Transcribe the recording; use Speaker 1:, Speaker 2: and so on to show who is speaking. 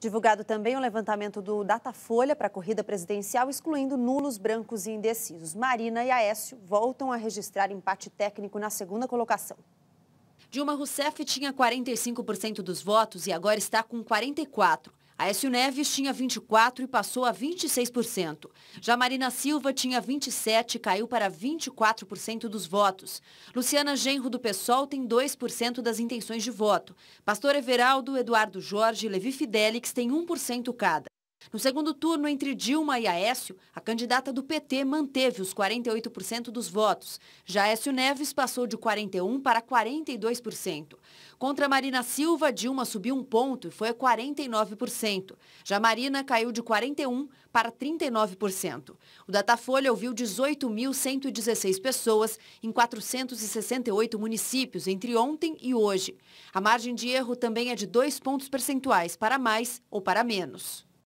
Speaker 1: Divulgado também o levantamento do Datafolha para a corrida presidencial, excluindo nulos, brancos e indecisos. Marina e Aécio voltam a registrar empate técnico na segunda colocação. Dilma Rousseff tinha 45% dos votos e agora está com 44%. Aécio Neves tinha 24% e passou a 26%. Já Marina Silva tinha 27% e caiu para 24% dos votos. Luciana Genro do PSOL tem 2% das intenções de voto. Pastor Everaldo, Eduardo Jorge e Levi Fidelix têm 1% cada. No segundo turno, entre Dilma e Aécio, a candidata do PT manteve os 48% dos votos. Já Aécio Neves passou de 41% para 42%. Contra Marina Silva, Dilma subiu um ponto e foi a 49%. Já Marina caiu de 41% para 39%. O Datafolha ouviu 18.116 pessoas em 468 municípios entre ontem e hoje. A margem de erro também é de dois pontos percentuais, para mais ou para menos.